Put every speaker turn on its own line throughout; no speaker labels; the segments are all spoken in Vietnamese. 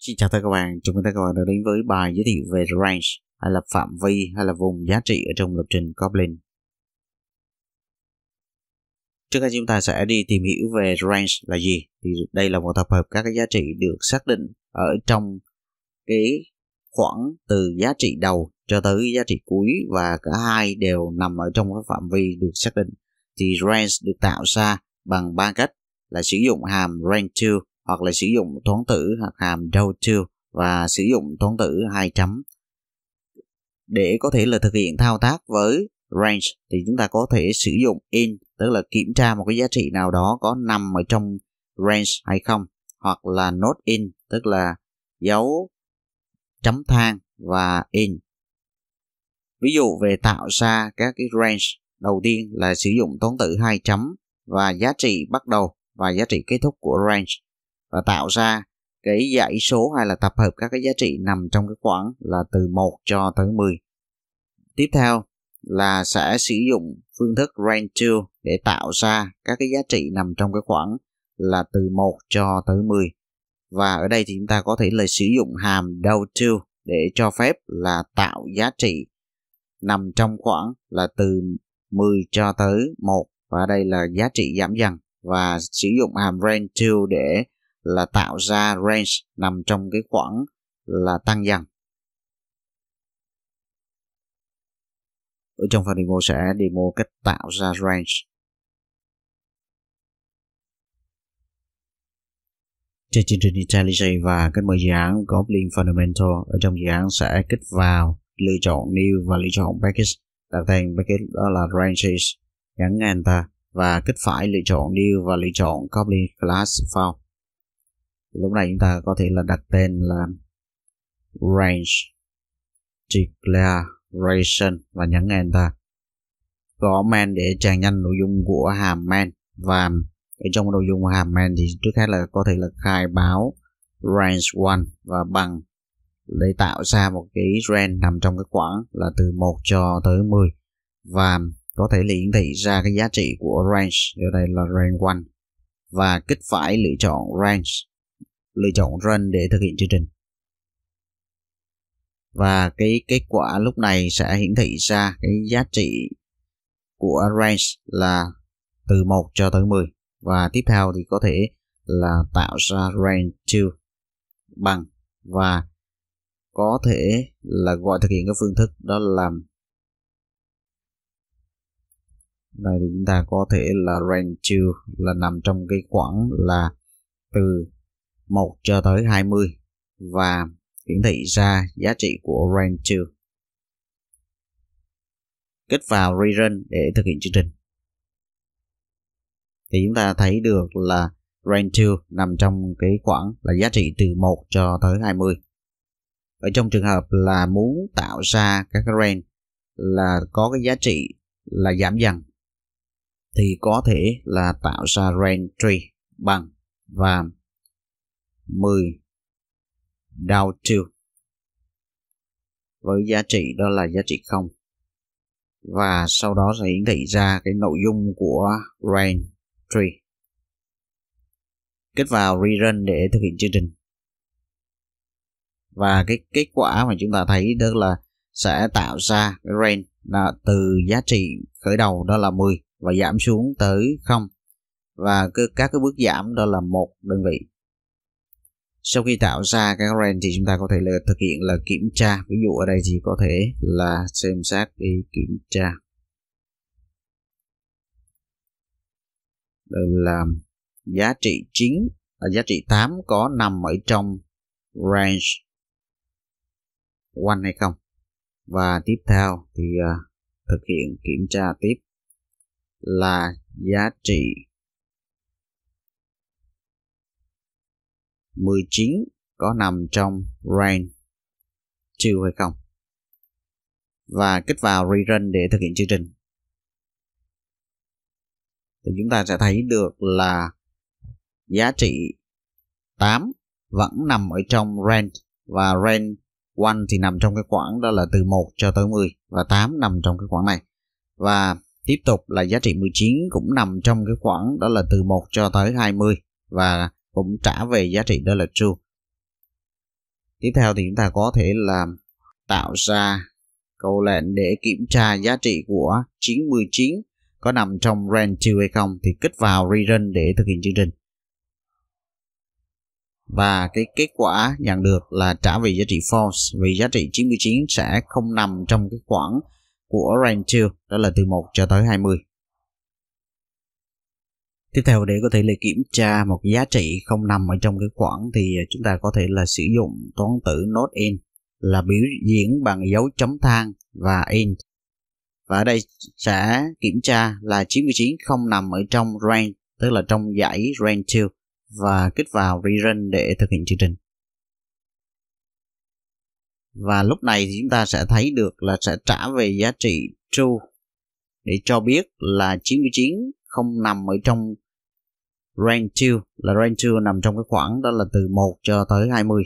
Xin chào tất cả các bạn, chào mừng tất cả các bạn đã đến với bài giới thiệu về range hay là phạm vi hay là vùng giá trị ở trong lập trình Kotlin. Trước khi chúng ta sẽ đi tìm hiểu về range là gì thì đây là một tập hợp các cái giá trị được xác định ở trong cái khoảng từ giá trị đầu cho tới giá trị cuối và cả hai đều nằm ở trong cái phạm vi được xác định thì range được tạo ra bằng ba cách là sử dụng hàm range2 hoặc là sử dụng toán tử hoặc hàm draw to và sử dụng toán tử hai chấm để có thể là thực hiện thao tác với range thì chúng ta có thể sử dụng in tức là kiểm tra một cái giá trị nào đó có nằm ở trong range hay không hoặc là not in tức là dấu chấm than và in ví dụ về tạo ra các cái range đầu tiên là sử dụng toán tử hai chấm và giá trị bắt đầu và giá trị kết thúc của range và tạo ra cái dãy số hay là tập hợp các cái giá trị nằm trong cái khoảng là từ 1 cho tới 10. Tiếp theo là sẽ sử dụng phương thức range tool để tạo ra các cái giá trị nằm trong cái khoảng là từ 1 cho tới 10. Và ở đây thì chúng ta có thể là sử dụng hàm đầu tool để cho phép là tạo giá trị nằm trong khoảng là từ 10 cho tới 1 và đây là giá trị giảm dần và sử dụng hàm range tool để là tạo ra range nằm trong cái khoảng là tăng dần. Ở trong phần demo sẽ demo cách tạo ra range. Trên chương trình IntelliJ và kết mở dự án Goblin Fundamental ở trong dự án sẽ kích vào lựa chọn New và lựa chọn Package đặt tên package đó là Ranges nhấn Enter và kích phải lựa chọn New và lựa chọn Goblin Class File lúc này chúng ta có thể là đặt tên là range declaration và nhấn enter gõ main để tràn nhanh nội dung của hàm main và ở trong nội dung của hàm main thì trước hết là có thể là khai báo range one và bằng để tạo ra một cái range nằm trong cái khoảng là từ 1 cho tới 10 và có thể hiển thị ra cái giá trị của range ở đây là range one và kích phải lựa chọn range lựa chọn run để thực hiện chương trình và cái kết quả lúc này sẽ hiển thị ra cái giá trị của range là từ 1 cho tới 10 và tiếp theo thì có thể là tạo ra range to bằng và có thể là gọi thực hiện cái phương thức đó là đây thì chúng ta có thể là range to là nằm trong cái khoảng là từ 1 cho tới 20 và hiển thị ra giá trị của range 2. Kích vào rerun để thực hiện chương trình. Thì chúng ta thấy được là range 2 nằm trong cái khoảng là giá trị từ 1 cho tới 20. Ở trong trường hợp là muốn tạo ra các cái range là có cái giá trị là giảm dần thì có thể là tạo ra range tree bằng và 10 Dow True với giá trị đó là giá trị không và sau đó sẽ hiển thị ra cái nội dung của range tree kết vào rerun để thực hiện chương trình và cái kết quả mà chúng ta thấy đó là sẽ tạo ra cái range là từ giá trị khởi đầu đó là 10 và giảm xuống tới 0 và các cái bước giảm đó là một đơn vị sau khi tạo ra các range thì chúng ta có thể là thực hiện là kiểm tra ví dụ ở đây thì có thể là xem xét đi kiểm tra đây là giá trị 9 và giá trị 8 có nằm ở trong range one hay không và tiếp theo thì uh, thực hiện kiểm tra tiếp là giá trị 19 có nằm trong range true hay không và kích vào rerun để thực hiện chương trình thì chúng ta sẽ thấy được là giá trị 8 vẫn nằm ở trong range và range 1 thì nằm trong cái khoảng đó là từ 1 cho tới 10 và 8 nằm trong cái khoảng này và tiếp tục là giá trị 19 cũng nằm trong cái khoảng đó là từ 1 cho tới 20 và cũng trả về giá trị đó là true tiếp theo thì chúng ta có thể làm tạo ra câu lệnh để kiểm tra giá trị của 99 có nằm trong range true hay không thì kích vào rerun để thực hiện chương trình và cái kết quả nhận được là trả về giá trị false vì giá trị 99 sẽ không nằm trong cái khoảng của range 2 đó là từ 1 cho tới 20 tiếp theo để có thể là kiểm tra một giá trị không nằm ở trong cái khoảng thì chúng ta có thể là sử dụng toán tử not in là biểu diễn bằng dấu chấm than và in và ở đây sẽ kiểm tra là 99 không nằm ở trong range tức là trong dãy range 2 và kích vào rerun để thực hiện chương trình và lúc này thì chúng ta sẽ thấy được là sẽ trả về giá trị true để cho biết là 99 không nằm ở trong range 2 là range 2 nằm trong cái khoảng đó là từ 1 cho tới 20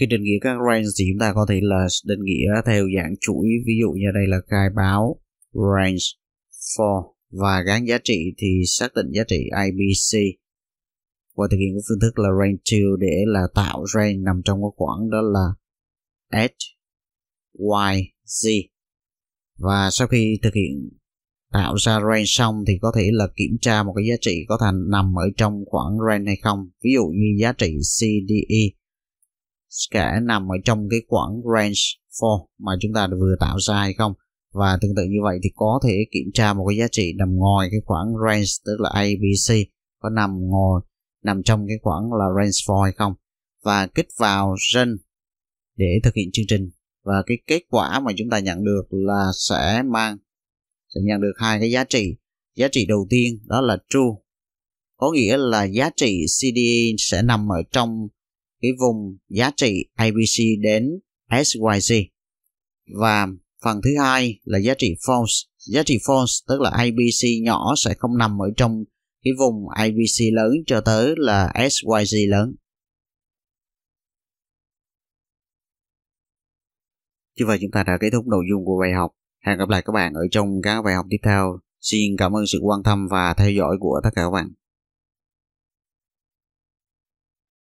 khi định nghĩa các range thì chúng ta có thể là định nghĩa theo dạng chuỗi ví dụ như đây là khai báo range for và gắn giá trị thì xác định giá trị IBC và thực hiện cái phương thức là range 2 để là tạo range nằm trong cái khoảng đó là H, Y, Z và sau khi thực hiện tạo ra range xong thì có thể là kiểm tra một cái giá trị có thành nằm ở trong khoảng range hay không ví dụ như giá trị CDE sẽ nằm ở trong cái khoảng range for mà chúng ta vừa tạo ra hay không và tương tự như vậy thì có thể kiểm tra một cái giá trị nằm ngoài cái khoảng range tức là ABC có nằm ngồi nằm trong cái khoảng là range for hay không và kích vào run để thực hiện chương trình và cái kết quả mà chúng ta nhận được là sẽ mang sẽ nhận được hai cái giá trị giá trị đầu tiên đó là true có nghĩa là giá trị CDE sẽ nằm ở trong cái vùng giá trị ABC đến SYZ và phần thứ hai là giá trị false giá trị false tức là ABC nhỏ sẽ không nằm ở trong cái vùng ABC lớn cho tới là SYZ lớn Như vậy chúng ta đã kết thúc nội dung của bài học. Hẹn gặp lại các bạn ở trong các bài học tiếp theo. Xin cảm ơn sự quan tâm và theo dõi của tất cả các bạn.